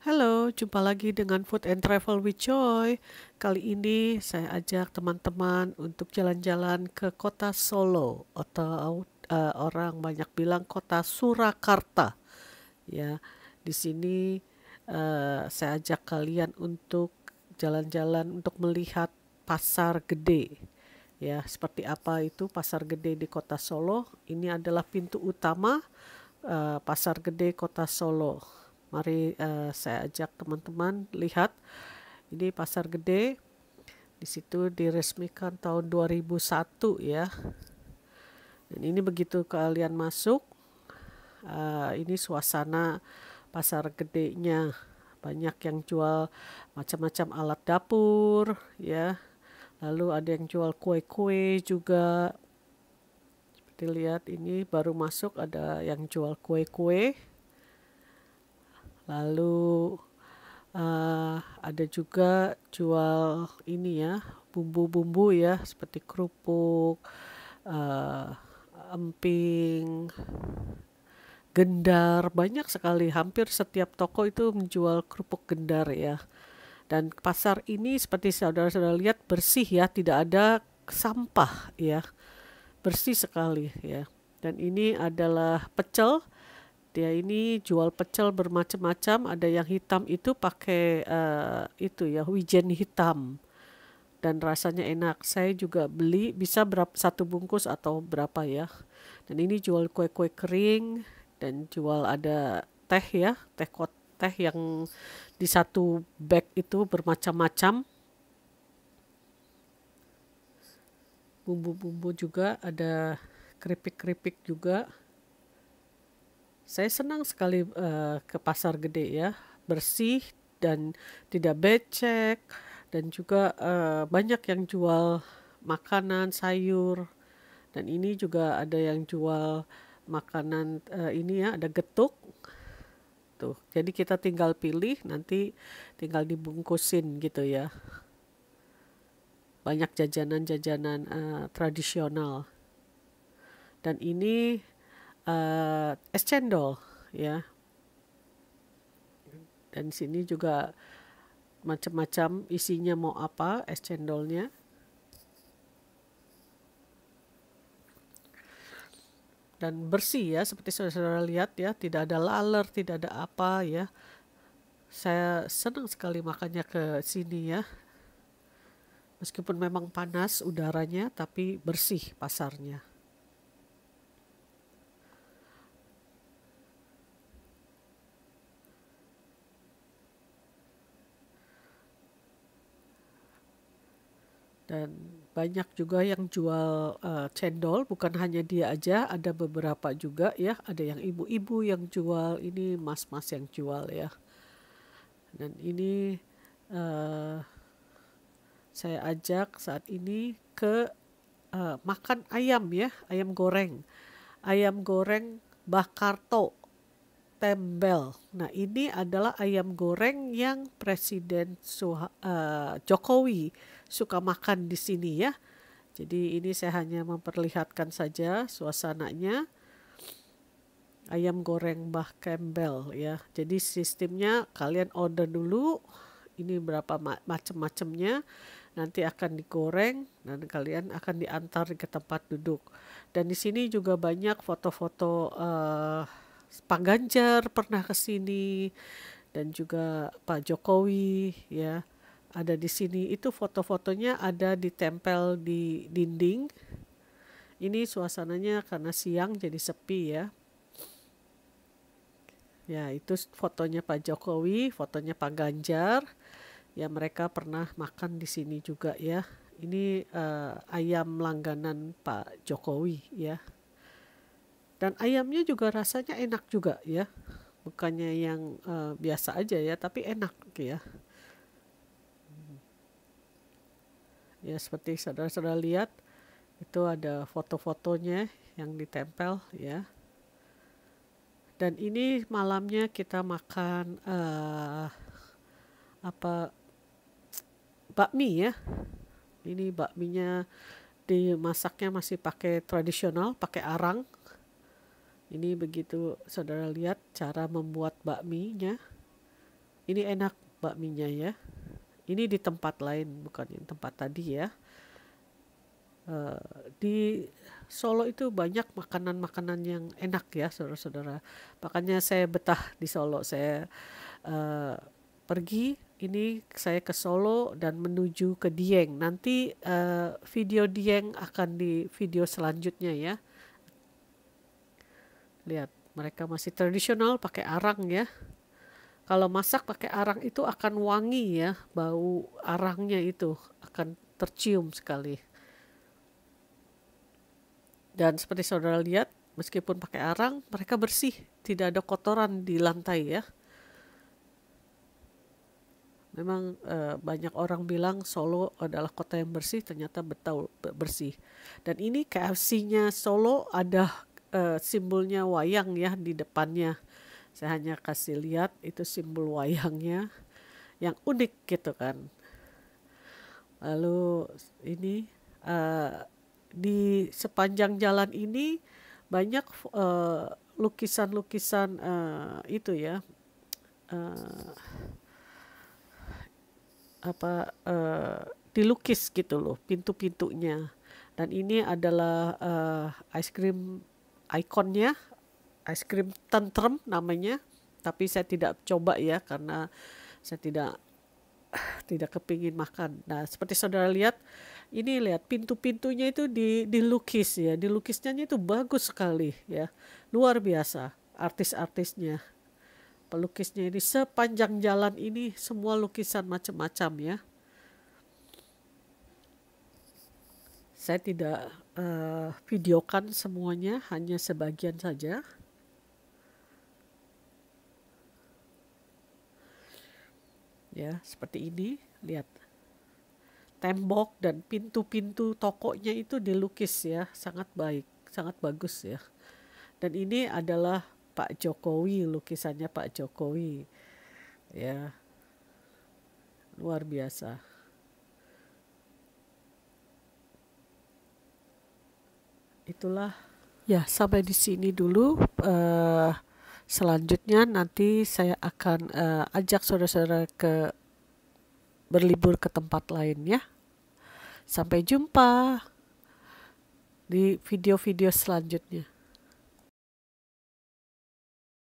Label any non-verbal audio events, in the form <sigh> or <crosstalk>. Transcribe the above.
Halo, jumpa lagi dengan Food and Travel with Joy. Kali ini saya ajak teman-teman untuk jalan-jalan ke kota Solo atau uh, orang banyak bilang kota Surakarta. Ya, di sini uh, saya ajak kalian untuk jalan-jalan untuk melihat pasar gede. Ya, seperti apa itu pasar gede di kota Solo? Ini adalah pintu utama uh, pasar gede kota Solo Mari uh, saya ajak teman-teman lihat ini pasar gede. Di situ diresmikan tahun 2001 ya. Dan ini begitu kalian masuk, uh, ini suasana pasar gedenya. Banyak yang jual macam-macam alat dapur ya. Lalu ada yang jual kue-kue juga. Seperti lihat ini baru masuk ada yang jual kue-kue lalu uh, ada juga jual ini ya bumbu-bumbu ya seperti kerupuk uh, emping gendar banyak sekali hampir setiap toko itu menjual kerupuk gendar ya dan pasar ini seperti saudara-saudara lihat bersih ya tidak ada sampah ya bersih sekali ya dan ini adalah pecel dia ini jual pecel bermacam-macam ada yang hitam itu pakai uh, itu ya wijen hitam dan rasanya enak saya juga beli bisa berapa satu bungkus atau berapa ya dan ini jual kue-kue kering dan jual ada teh ya teh kot teh yang di satu bag itu bermacam-macam bumbu-bumbu juga ada keripik-keripik juga saya senang sekali uh, ke pasar gede ya, bersih dan tidak becek dan juga uh, banyak yang jual makanan sayur dan ini juga ada yang jual makanan uh, ini ya ada getuk tuh. Jadi kita tinggal pilih nanti tinggal dibungkusin gitu ya. Banyak jajanan-jajanan uh, tradisional dan ini uh, es cendol ya dan sini juga macam-macam isinya mau apa es cendolnya dan bersih ya seperti saudara-saudara lihat ya tidak ada laler tidak ada apa ya saya senang sekali makannya ke sini ya meskipun memang panas udaranya tapi bersih pasarnya dan banyak juga yang jual uh, cendol bukan hanya dia aja ada beberapa juga ya ada yang ibu-ibu yang jual ini mas-mas yang jual ya dan ini uh, saya ajak saat ini ke uh, makan ayam ya ayam goreng ayam goreng Bakarto tembel. Nah, ini adalah ayam goreng yang Presiden Soha, uh, Jokowi suka makan di sini ya. Jadi ini saya hanya memperlihatkan saja suasananya. Ayam goreng Bah Kembel ya. Jadi sistemnya kalian order dulu ini berapa macam-macamnya nanti akan digoreng dan kalian akan diantar ke tempat duduk. Dan di sini juga banyak foto-foto uh, Pak Ganjar pernah ke sini dan juga Pak Jokowi ya ada di sini itu foto-fotonya ada ditempel di dinding ini suasananya karena siang jadi sepi ya ya itu fotonya Pak Jokowi fotonya Pak Ganjar ya mereka pernah makan di sini juga ya ini uh, ayam langganan Pak Jokowi ya dan ayamnya juga rasanya enak juga ya bukannya yang uh, biasa aja ya tapi enak gitu ya hmm. ya seperti saudara-saudara lihat itu ada foto-fotonya yang ditempel ya dan ini malamnya kita makan uh, apa bakmi ya ini bakminya dimasaknya masih pakai tradisional pakai arang ini begitu saudara lihat cara membuat bakminya. Ini enak bakminya ya. Ini di tempat lain bukan di tempat tadi ya. Uh, di Solo itu banyak makanan-makanan yang enak ya saudara-saudara. Makanya saya betah di Solo. Saya uh, pergi ini saya ke Solo dan menuju ke Dieng. Nanti uh, video Dieng akan di video selanjutnya ya. Lihat, mereka masih tradisional pakai arang ya. Kalau masak pakai arang itu akan wangi ya, bau arangnya itu akan tercium sekali. Dan seperti saudara lihat, meskipun pakai arang, mereka bersih, tidak ada kotoran di lantai ya. Memang e, banyak orang bilang Solo adalah kota yang bersih, ternyata betul bersih. Dan ini KFC-nya Solo ada uh, simbolnya wayang ya di depannya. Saya hanya kasih lihat itu simbol wayangnya yang unik gitu kan. Lalu ini uh, di sepanjang jalan ini banyak eh, lukisan-lukisan uh, uh, itu ya. Uh, apa uh, dilukis gitu loh pintu-pintunya dan ini adalah uh, ice cream ikonnya ice cream tantrum namanya tapi saya tidak coba ya karena saya tidak <sighs> tidak kepingin makan. Nah, seperti saudara lihat, ini lihat pintu-pintunya itu di dilukis ya, dilukisnya itu bagus sekali ya, luar biasa artis-artisnya, pelukisnya ini sepanjang jalan ini semua lukisan macam-macam ya. Saya tidak uh, videokan semuanya, hanya sebagian saja. Ya, seperti ini, lihat. Tembok dan pintu-pintu tokonya itu dilukis ya, sangat baik, sangat bagus ya. Dan ini adalah Pak Jokowi, lukisannya Pak Jokowi. Ya. Luar biasa. itulah ya sampai di sini dulu uh, selanjutnya nanti saya akan uh, ajak saudara-saudara ke berlibur ke tempat lain ya sampai jumpa di video-video selanjutnya